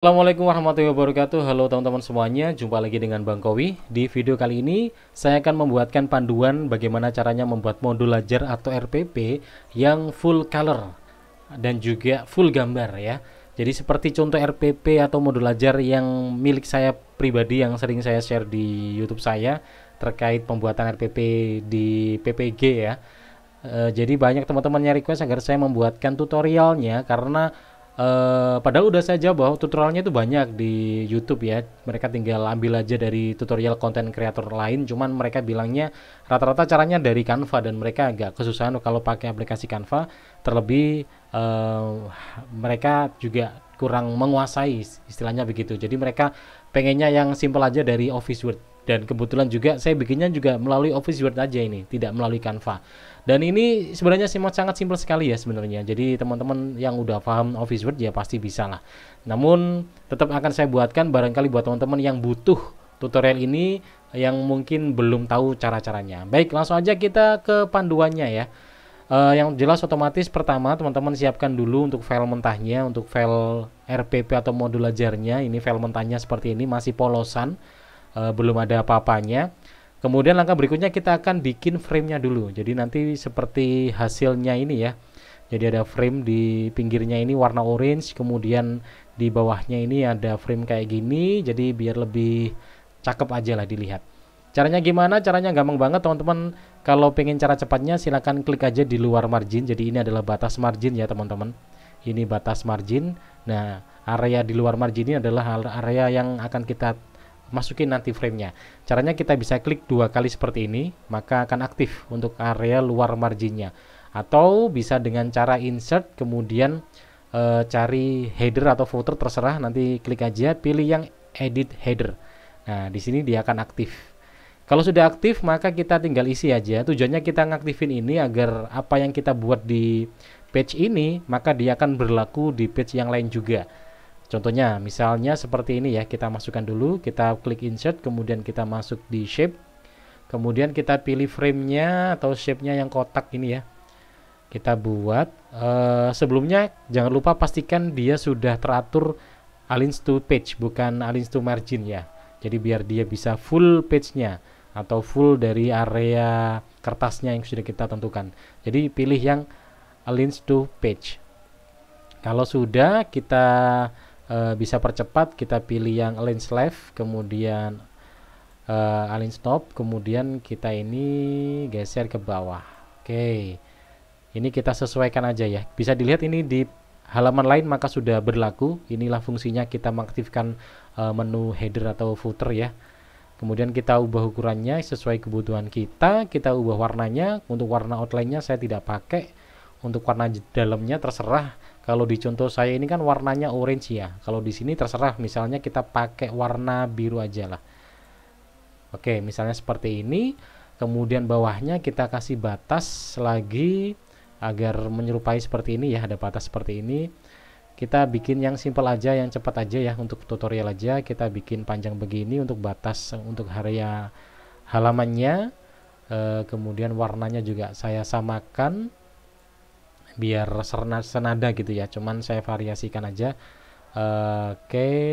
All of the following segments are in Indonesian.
Assalamualaikum warahmatullahi wabarakatuh Halo teman-teman semuanya, jumpa lagi dengan Bang Kowi Di video kali ini, saya akan membuatkan panduan bagaimana caranya membuat modul ajar atau RPP yang full color dan juga full gambar ya Jadi seperti contoh RPP atau modul ajar yang milik saya pribadi yang sering saya share di YouTube saya terkait pembuatan RPP di PPG ya e, Jadi banyak teman-teman yang request agar saya membuatkan tutorialnya karena Uh, padahal udah saya jawab bahwa tutorialnya itu banyak di YouTube ya. Mereka tinggal ambil aja dari tutorial konten kreator lain. Cuman mereka bilangnya rata-rata caranya dari Canva dan mereka agak kesusahan kalau pakai aplikasi Canva. Terlebih uh, mereka juga kurang menguasai istilahnya begitu. Jadi mereka pengennya yang simple aja dari Office Word dan kebetulan juga saya bikinnya juga melalui Office Word aja ini, tidak melalui Canva. Dan ini sebenarnya sangat simpel sekali ya sebenarnya. Jadi teman-teman yang udah paham Office Word ya pasti bisa lah. Namun tetap akan saya buatkan barangkali buat teman-teman yang butuh tutorial ini yang mungkin belum tahu cara-caranya. Baik, langsung aja kita ke panduannya ya. Uh, yang jelas otomatis pertama teman-teman siapkan dulu untuk file mentahnya, untuk file RPP atau modul ajarnya. Ini file mentahnya seperti ini masih polosan e, belum ada apa-apanya. Kemudian langkah berikutnya kita akan bikin framenya dulu. Jadi nanti seperti hasilnya ini ya. Jadi ada frame di pinggirnya ini warna orange, kemudian di bawahnya ini ada frame kayak gini. Jadi biar lebih cakep aja lah dilihat. Caranya gimana? Caranya gampang banget teman-teman. Kalau pengen cara cepatnya silahkan klik aja di luar margin. Jadi ini adalah batas margin ya teman-teman. Ini batas margin. Nah area di luar margin ini adalah area yang akan kita masukin nanti framenya. Caranya kita bisa klik dua kali seperti ini, maka akan aktif untuk area luar marginnya. Atau bisa dengan cara insert, kemudian e, cari header atau footer terserah, nanti klik aja, pilih yang edit header. Nah, di sini dia akan aktif. Kalau sudah aktif, maka kita tinggal isi aja. Tujuannya kita ngaktifin ini agar apa yang kita buat di page ini, maka dia akan berlaku di page yang lain juga. Contohnya, misalnya seperti ini ya, kita masukkan dulu, kita klik insert, kemudian kita masuk di shape, kemudian kita pilih framenya atau shape-nya yang kotak ini ya. Kita buat, uh, sebelumnya jangan lupa pastikan dia sudah teratur align to page, bukan align to margin ya. Jadi biar dia bisa full page-nya atau full dari area kertasnya yang sudah kita tentukan. Jadi pilih yang align to page. Kalau sudah kita Eh, bisa percepat kita pilih yang lens left kemudian uh, eh, align stop kemudian kita ini geser ke bawah oke okay. ini kita sesuaikan aja ya bisa dilihat ini di halaman lain maka sudah berlaku inilah fungsinya kita mengaktifkan uh, menu header atau footer ya kemudian kita ubah ukurannya sesuai kebutuhan kita kita ubah warnanya untuk warna outline-nya saya tidak pakai untuk warna dalamnya terserah kalau di contoh saya ini kan warnanya orange ya. Kalau di sini terserah misalnya kita pakai warna biru aja lah. Oke, misalnya seperti ini. Kemudian bawahnya kita kasih batas lagi agar menyerupai seperti ini ya, ada batas seperti ini. Kita bikin yang simple aja, yang cepat aja ya untuk tutorial aja. Kita bikin panjang begini untuk batas untuk area halamannya. E, kemudian warnanya juga saya samakan biar serna, senada gitu ya cuman saya variasikan aja oke okay.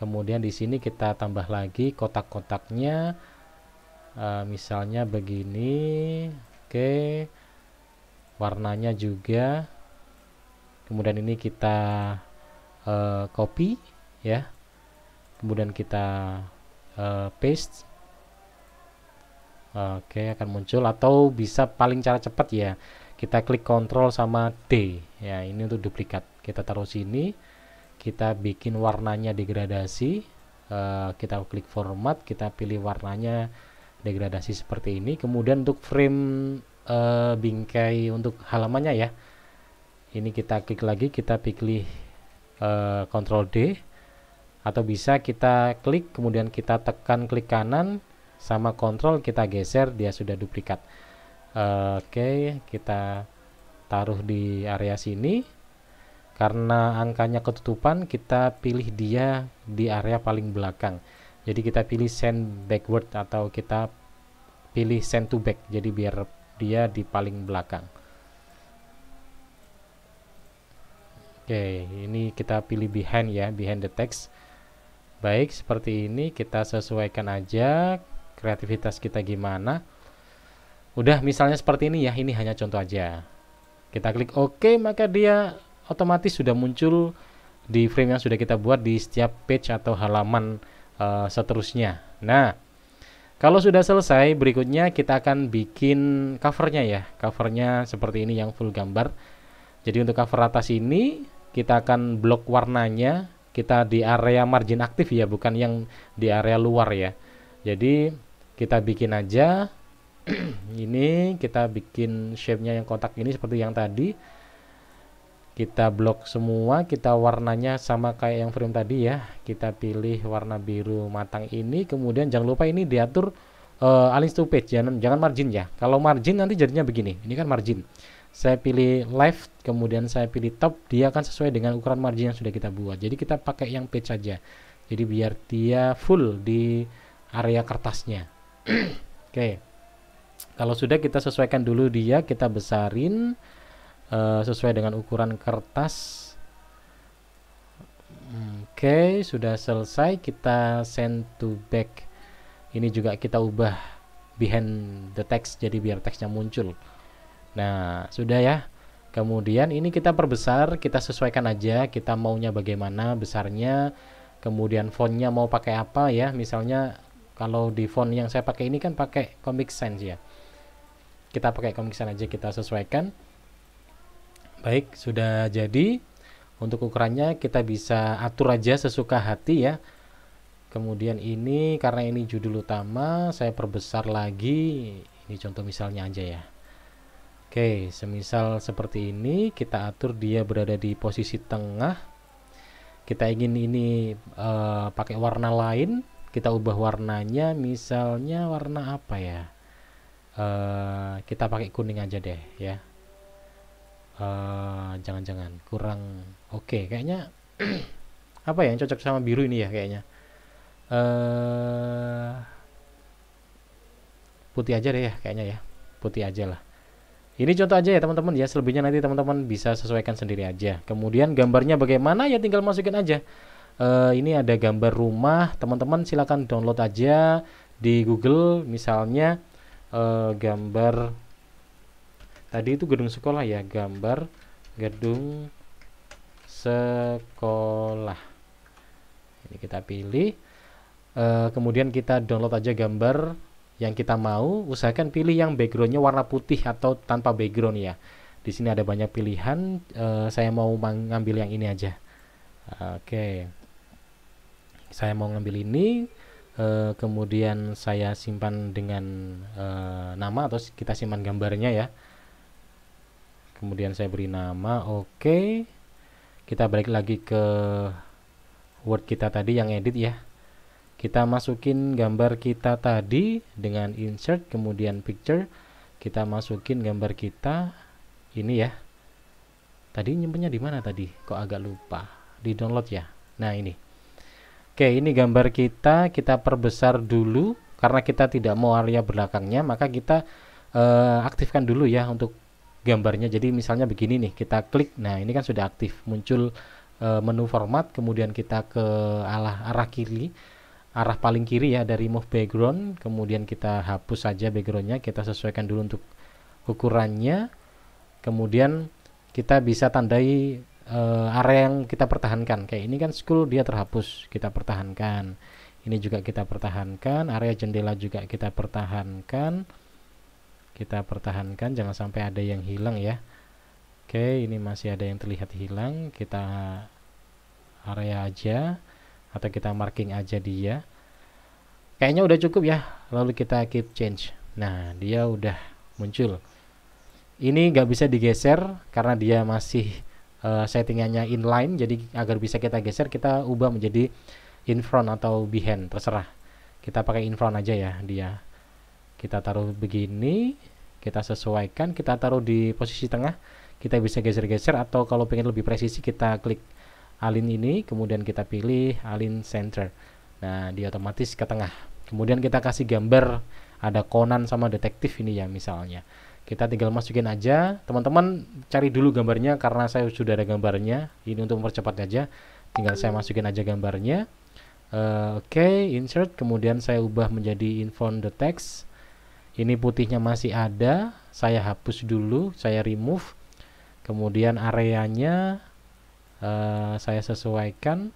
kemudian di sini kita tambah lagi kotak-kotaknya uh, misalnya begini oke okay. warnanya juga kemudian ini kita uh, copy ya kemudian kita uh, paste Oke, akan muncul atau bisa paling cara cepat ya kita klik kontrol sama D ya ini untuk duplikat kita taruh sini kita bikin warnanya degradasi uh, kita klik format kita pilih warnanya degradasi seperti ini kemudian untuk frame uh, bingkai untuk halamannya ya ini kita klik lagi kita pilih uh, eh, Ctrl D atau bisa kita klik kemudian kita tekan klik kanan sama kontrol kita geser dia sudah duplikat oke kita taruh di area sini karena angkanya ketutupan kita pilih dia di area paling belakang jadi kita pilih send backward atau kita pilih send to back jadi biar dia di paling belakang Oke, ini kita pilih behind ya, behind the text. Baik, seperti ini kita sesuaikan aja kreativitas kita gimana. Udah misalnya seperti ini ya, ini hanya contoh aja. Kita klik OK, maka dia otomatis sudah muncul di frame yang sudah kita buat di setiap page atau halaman uh, seterusnya. Nah, kalau sudah selesai, berikutnya kita akan bikin covernya ya. Covernya seperti ini yang full gambar. Jadi untuk cover atas ini, kita akan blok warnanya. Kita di area margin aktif ya, bukan yang di area luar ya. Jadi kita bikin aja ini kita bikin shape-nya yang kotak ini seperti yang tadi kita blok semua kita warnanya sama kayak yang frame tadi ya kita pilih warna biru matang ini kemudian jangan lupa ini diatur uh, eh, align to page jangan jangan margin ya kalau margin nanti jadinya begini ini kan margin saya pilih left kemudian saya pilih top dia akan sesuai dengan ukuran margin yang sudah kita buat jadi kita pakai yang page saja jadi biar dia full di area kertasnya oke okay. Kalau sudah kita sesuaikan dulu dia, kita besarin uh, sesuai dengan ukuran kertas. Oke, okay, sudah selesai. Kita send to back. Ini juga kita ubah behind the text jadi biar teksnya muncul. Nah, sudah ya. Kemudian ini kita perbesar, kita sesuaikan aja kita maunya bagaimana besarnya. Kemudian fontnya mau pakai apa ya? Misalnya kalau di font yang saya pakai ini kan pakai Comic Sans ya kita pakai condition aja kita sesuaikan baik sudah jadi untuk ukurannya kita bisa atur aja sesuka hati ya kemudian ini karena ini judul utama saya perbesar lagi ini contoh misalnya aja ya Oke semisal seperti ini kita atur dia berada di posisi tengah kita ingin ini uh, pakai warna lain kita ubah warnanya misalnya warna apa ya Eh, kita pakai kuning aja deh ya eh, jangan-jangan uh, kurang oke okay. kayaknya apa ya yang cocok sama biru ini ya kayaknya uh, putih aja deh ya kayaknya ya putih aja lah ini contoh aja ya teman-teman ya selebihnya nanti teman-teman bisa sesuaikan sendiri aja kemudian gambarnya bagaimana ya tinggal masukin aja uh, ini ada gambar rumah teman-teman silahkan download aja di Google misalnya uh, gambar tadi itu gedung sekolah ya gambar gedung sekolah ini kita pilih e, kemudian kita download aja gambar yang kita mau usahakan pilih yang backgroundnya warna putih atau tanpa background ya di sini ada banyak pilihan e, saya mau mengambil yang ini aja oke saya mau ngambil ini Eh, kemudian saya simpan dengan uh, nama atau kita simpan gambarnya ya kemudian saya beri nama oke okay. kita balik lagi ke word kita tadi yang edit ya kita masukin gambar kita tadi dengan insert kemudian picture kita masukin gambar kita ini ya tadi nyimpennya di mana tadi kok agak lupa di download ya nah ini Oke, ini gambar kita, kita perbesar dulu karena kita tidak mau area belakangnya, maka kita uh, aktifkan dulu ya untuk gambarnya. Jadi misalnya begini nih, kita klik. Nah, ini kan sudah aktif, muncul uh, menu format, kemudian kita ke arah arah kiri, arah paling kiri ya dari remove background, kemudian kita hapus saja backgroundnya, kita sesuaikan dulu untuk ukurannya. Kemudian kita bisa tandai uh, area yang kita pertahankan. Kayak ini kan school dia terhapus, kita pertahankan. Ini juga kita pertahankan, area jendela juga kita pertahankan. Kita pertahankan jangan sampai ada yang hilang ya. Oke, ini masih ada yang terlihat hilang, kita area aja atau kita marking aja dia. Kayaknya udah cukup ya. Lalu kita keep change. Nah, dia udah muncul. Ini nggak bisa digeser karena dia masih uh, settingannya inline jadi agar bisa kita geser kita ubah menjadi in front atau behind terserah kita pakai in front aja ya dia kita taruh begini kita sesuaikan kita taruh di posisi tengah kita bisa geser-geser atau kalau pengen lebih presisi kita klik alin ini kemudian kita pilih alin center nah dia otomatis ke tengah kemudian kita kasih gambar ada konan sama detektif ini ya misalnya kita tinggal masukin aja teman-teman cari dulu gambarnya karena saya sudah ada gambarnya ini untuk mempercepat aja tinggal saya masukin aja gambarnya uh, oke okay, insert kemudian saya ubah menjadi info the text ini putihnya masih ada saya hapus dulu saya remove kemudian areanya uh, saya sesuaikan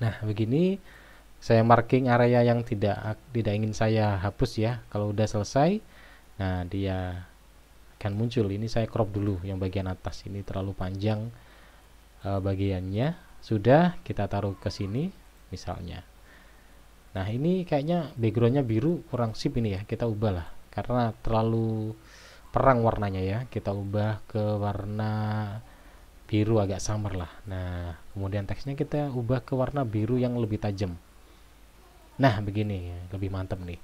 nah begini saya marking area yang tidak tidak ingin saya hapus ya kalau udah selesai nah dia akan muncul ini saya crop dulu yang bagian atas ini terlalu panjang e, bagiannya sudah kita taruh ke sini misalnya nah ini kayaknya backgroundnya biru kurang sip ini ya kita ubah lah karena terlalu perang warnanya ya kita ubah ke warna biru agak samar lah nah kemudian teksnya kita ubah ke warna biru yang lebih tajam nah begini lebih mantap nih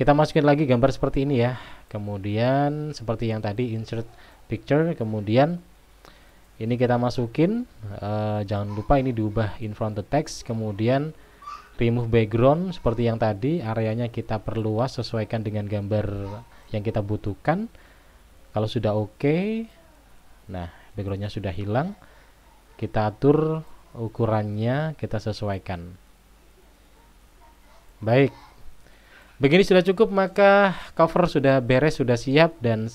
kita masukin lagi gambar seperti ini ya kemudian seperti yang tadi insert picture kemudian ini kita masukin uh, jangan lupa ini diubah in front the text kemudian remove background seperti yang tadi areanya kita perluas sesuaikan dengan gambar yang kita butuhkan kalau sudah oke okay, nah backgroundnya sudah hilang kita atur ukurannya kita sesuaikan baik Begini sudah cukup, maka cover sudah beres, sudah siap, dan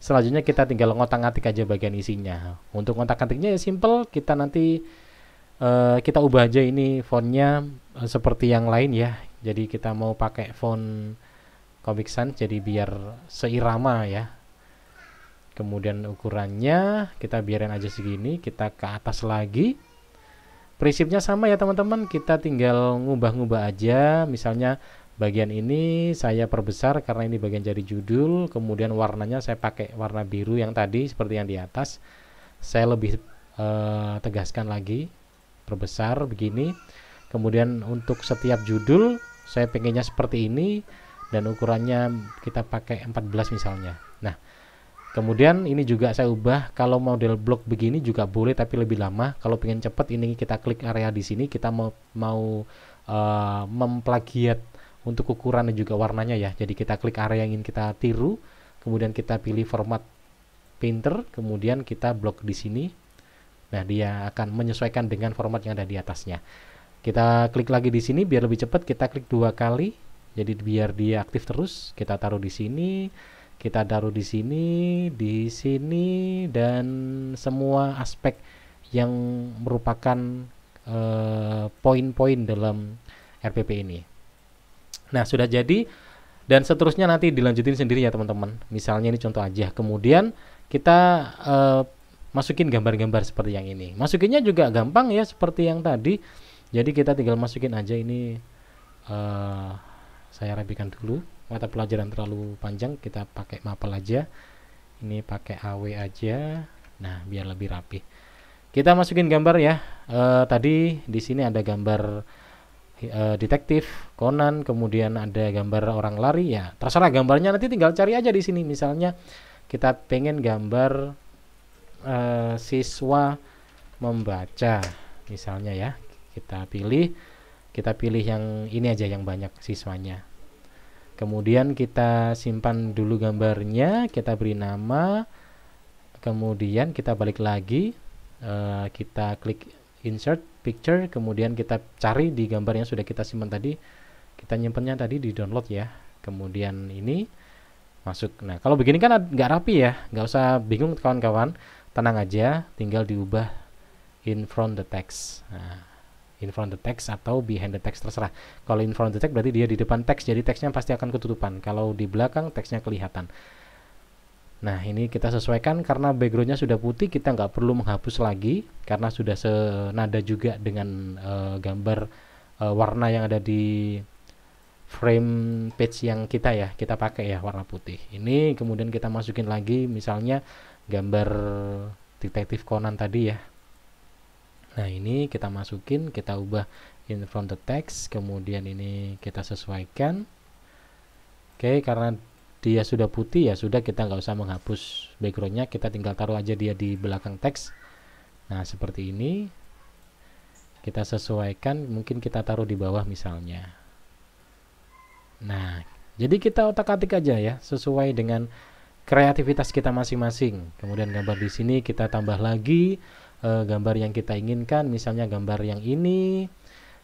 selanjutnya kita tinggal ngotak-ngatik aja bagian isinya. Untuk ngotak-ngatiknya ya simple, kita nanti uh, kita ubah aja ini fontnya uh, seperti yang lain ya. Jadi kita mau pakai font Comic Sans, jadi biar seirama ya. Kemudian ukurannya kita biarin aja segini, kita ke atas lagi. Prinsipnya sama ya teman-teman, kita tinggal ngubah-ngubah aja, misalnya Bagian ini saya perbesar karena ini bagian jari judul, kemudian warnanya saya pakai warna biru yang tadi seperti yang di atas. Saya lebih e, tegaskan lagi, perbesar begini. Kemudian untuk setiap judul saya pengennya seperti ini dan ukurannya kita pakai 14 misalnya. Nah, kemudian ini juga saya ubah kalau model blok begini juga boleh tapi lebih lama. Kalau pengen cepat ini kita klik area di sini kita mau mau e, eh, memplagiat untuk ukuran dan juga warnanya ya. Jadi kita klik area yang ingin kita tiru, kemudian kita pilih format painter, kemudian kita blok di sini. Nah, dia akan menyesuaikan dengan format yang ada di atasnya. Kita klik lagi di sini biar lebih cepat, kita klik dua kali. Jadi biar dia aktif terus, kita taruh di sini, kita taruh di sini, di sini dan semua aspek yang merupakan eh, poin-poin eh, dalam RPP ini. Nah, sudah jadi dan seterusnya nanti dilanjutin sendiri ya teman-teman. Misalnya ini contoh aja. Kemudian kita uh, masukin gambar-gambar seperti yang ini. Masukinnya juga gampang ya seperti yang tadi. Jadi kita tinggal masukin aja ini uh, saya rapikan dulu. Mata pelajaran terlalu panjang, kita pakai mapel aja. Ini pakai AW aja. Nah, biar lebih rapi. Kita masukin gambar ya. Uh, tadi di sini ada gambar Eh, detektif Conan kemudian ada gambar orang lari ya terserah gambarnya nanti tinggal cari aja di sini misalnya kita pengen gambar uh, siswa membaca misalnya ya kita pilih kita pilih yang ini aja yang banyak siswanya kemudian kita simpan dulu gambarnya kita beri nama kemudian kita balik lagi uh, kita klik insert picture kemudian kita cari di gambar yang sudah kita simpan tadi kita nyimpannya tadi di download ya kemudian ini masuk nah kalau begini kan nggak rapi ya nggak usah bingung kawan-kawan tenang aja tinggal diubah in front the text nah, in front the text atau behind the text terserah kalau in front the text berarti dia di depan teks jadi teksnya pasti akan ketutupan kalau di belakang teksnya kelihatan Nah ini kita sesuaikan karena backgroundnya sudah putih kita nggak perlu menghapus lagi karena sudah senada juga dengan uh, gambar uh, warna yang ada di frame page yang kita ya kita pakai ya warna putih. Ini kemudian kita masukin lagi misalnya gambar detektif Conan tadi ya. Nah ini kita masukin kita ubah in front the text kemudian ini kita sesuaikan. Oke karena dia sudah putih ya sudah kita nggak usah menghapus backgroundnya kita tinggal taruh aja dia di belakang teks nah seperti ini kita sesuaikan mungkin kita taruh di bawah misalnya nah jadi kita otak-atik aja ya sesuai dengan kreativitas kita masing-masing kemudian gambar di sini kita tambah lagi e, gambar yang kita inginkan misalnya gambar yang ini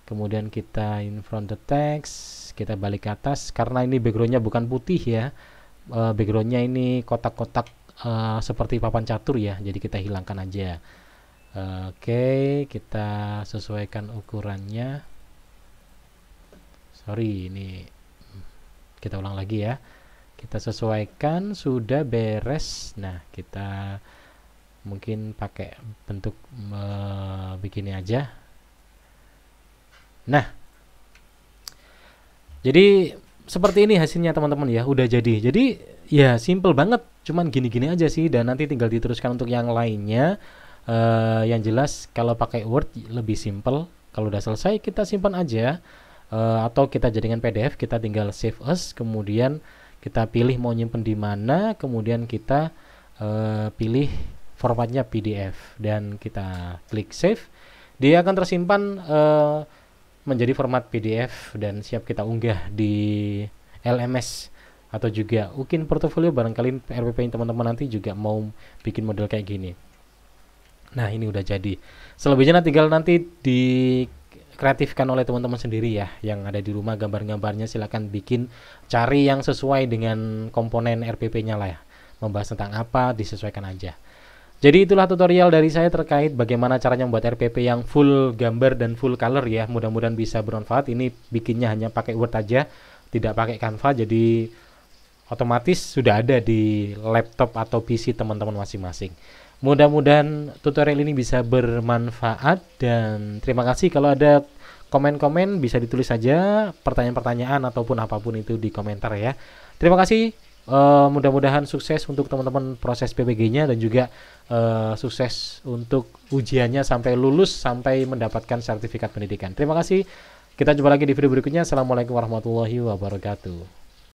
kemudian kita in front the text kita balik ke atas karena ini backgroundnya bukan putih ya uh, backgroundnya ini kotak-kotak uh, seperti papan catur ya jadi kita hilangkan aja uh, oke okay, kita sesuaikan ukurannya sorry ini kita ulang lagi ya kita sesuaikan sudah beres nah kita mungkin pakai bentuk uh, begini aja nah jadi seperti ini hasilnya teman-teman ya, udah jadi. Jadi ya simple banget, cuman gini-gini aja sih dan nanti tinggal diteruskan untuk yang lainnya. Uh, yang jelas kalau pakai Word lebih simple. Kalau udah selesai kita simpan aja uh, atau kita jadikan PDF, kita tinggal save as, kemudian kita pilih mau nyimpen di mana, kemudian kita uh, pilih formatnya PDF dan kita klik save. Dia akan tersimpan uh, menjadi format PDF dan siap kita unggah di LMS atau juga mungkin portofolio barangkali RPP teman-teman nanti juga mau bikin model kayak gini. Nah, ini udah jadi. Selebihnya nanti tinggal nanti di kreatifkan oleh teman-teman sendiri ya yang ada di rumah gambar-gambarnya silahkan bikin cari yang sesuai dengan komponen RPP-nya lah ya membahas tentang apa disesuaikan aja jadi itulah tutorial dari saya terkait bagaimana caranya membuat RPP yang full gambar dan full color ya. Mudah-mudahan bisa bermanfaat. Ini bikinnya hanya pakai Word aja, tidak pakai Canva. Jadi otomatis sudah ada di laptop atau PC teman-teman masing-masing. Mudah-mudahan tutorial ini bisa bermanfaat dan terima kasih kalau ada komen-komen bisa ditulis saja pertanyaan-pertanyaan ataupun apapun itu di komentar ya. Terima kasih. Uh, mudah-mudahan sukses untuk teman-teman proses PPG-nya dan juga uh, sukses untuk ujiannya sampai lulus sampai mendapatkan sertifikat pendidikan. Terima kasih. Kita jumpa lagi di video berikutnya. Assalamualaikum warahmatullahi wabarakatuh.